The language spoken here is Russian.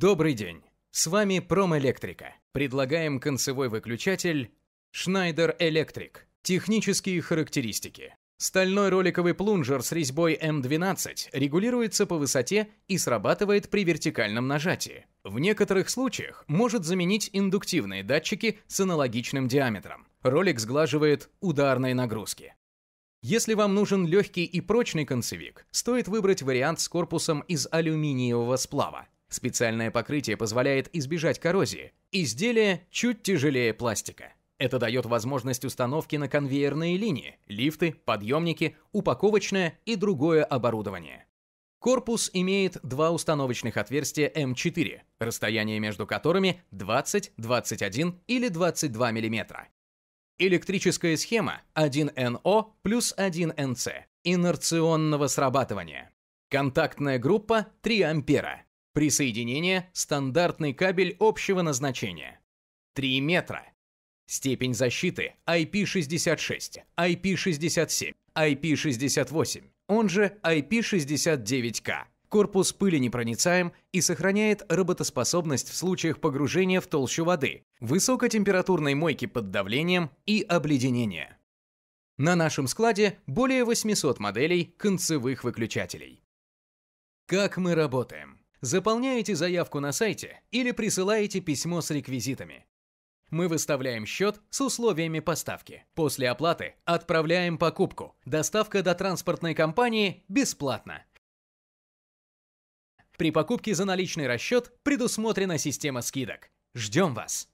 Добрый день! С вами Промэлектрика. Предлагаем концевой выключатель Schneider Electric. Технические характеристики. Стальной роликовый плунжер с резьбой М12 регулируется по высоте и срабатывает при вертикальном нажатии. В некоторых случаях может заменить индуктивные датчики с аналогичным диаметром. Ролик сглаживает ударные нагрузки. Если вам нужен легкий и прочный концевик, стоит выбрать вариант с корпусом из алюминиевого сплава. Специальное покрытие позволяет избежать коррозии. Изделие чуть тяжелее пластика. Это дает возможность установки на конвейерные линии, лифты, подъемники, упаковочное и другое оборудование. Корпус имеет два установочных отверстия М4, расстояние между которыми 20, 21 или 22 мм. Электрическая схема 1НО плюс 1НЦ инерционного срабатывания. Контактная группа 3 ампера. Присоединение – стандартный кабель общего назначения. 3 метра. Степень защиты IP66, IP67, IP68, он же ip 69 k Корпус пыли непроницаем и сохраняет работоспособность в случаях погружения в толщу воды, высокотемпературной мойки под давлением и обледенения. На нашем складе более 800 моделей концевых выключателей. Как мы работаем? Заполняете заявку на сайте или присылаете письмо с реквизитами. Мы выставляем счет с условиями поставки. После оплаты отправляем покупку. Доставка до транспортной компании бесплатна. При покупке за наличный расчет предусмотрена система скидок. Ждем вас!